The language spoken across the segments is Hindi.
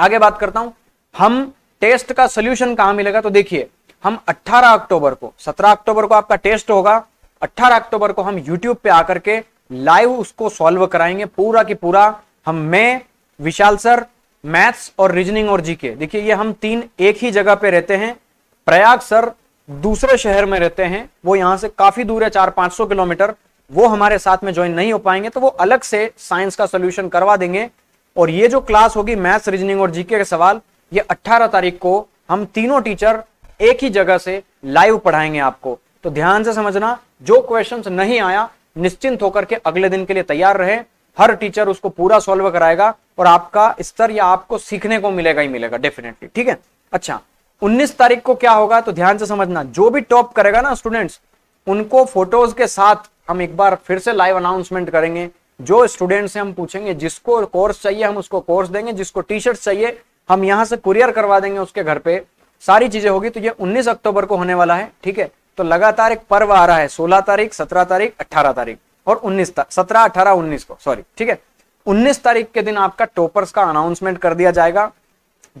आगे बात करता हूं हम टेस्ट का सोल्यूशन कहां मिलेगा तो देखिए हम 18 अक्टूबर को 17 अक्टूबर को आपका टेस्ट होगा 18 अक्टूबर को हम यूट्यूब पे आकर के लाइव उसको सॉल्व कराएंगे पूरा की पूरा हम मैं विशाल सर मैथ्स और रीजनिंग और जीके देखिए ये हम तीन एक ही जगह पे रहते हैं प्रयाग सर दूसरे शहर में रहते हैं वो यहां से काफी दूर है चार पांच सौ किलोमीटर वो हमारे साथ में ज्वाइन नहीं हो पाएंगे तो वो अलग से साइंस का सोल्यूशन करवा देंगे और ये जो क्लास होगी मैथ्स रीजनिंग और जीके के सवाल ये 18 तारीख को हम तीनों टीचर एक ही जगह से लाइव पढ़ाएंगे आपको तो ध्यान से समझना जो क्वेश्चंस नहीं आया निश्चिंत होकर के अगले दिन के लिए तैयार रहे हर टीचर उसको पूरा सॉल्व कराएगा और आपका स्तर या आपको सीखने को मिलेगा ही मिलेगा डेफिनेटली ठीक है अच्छा 19 तारीख को क्या होगा तो ध्यान से समझना जो भी टॉप करेगा ना स्टूडेंट्स उनको फोटोज के साथ हम एक बार फिर से लाइव अनाउंसमेंट करेंगे जो स्टूडेंट से हम पूछेंगे जिसको कोर्स चाहिए हम उसको कोर्स देंगे जिसको टी शर्ट चाहिए हम यहाँ से कुरियर करवा देंगे उसके घर पे सारी चीजें होगी तो ये 19 अक्टूबर को होने वाला है ठीक है तो लगातार एक पर्व आ रहा है 16 तारीख 17 तारीख 18 तारीख और 19 सत्रह अठारह उन्नीस को सॉरी ठीक है 19 तारीख के दिन आपका टॉपर्स का अनाउंसमेंट कर दिया जाएगा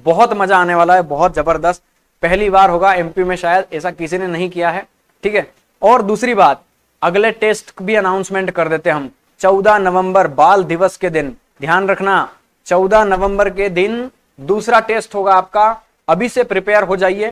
बहुत मजा आने वाला है बहुत जबरदस्त पहली बार होगा एमपी में शायद ऐसा किसी ने नहीं किया है ठीक है और दूसरी बात अगले टेस्ट भी अनाउंसमेंट कर देते हम 14 नवंबर बाल दिवस के दिन ध्यान रखना 14 नवंबर के दिन दूसरा टेस्ट होगा आपका अभी से प्रिपेयर हो जाइए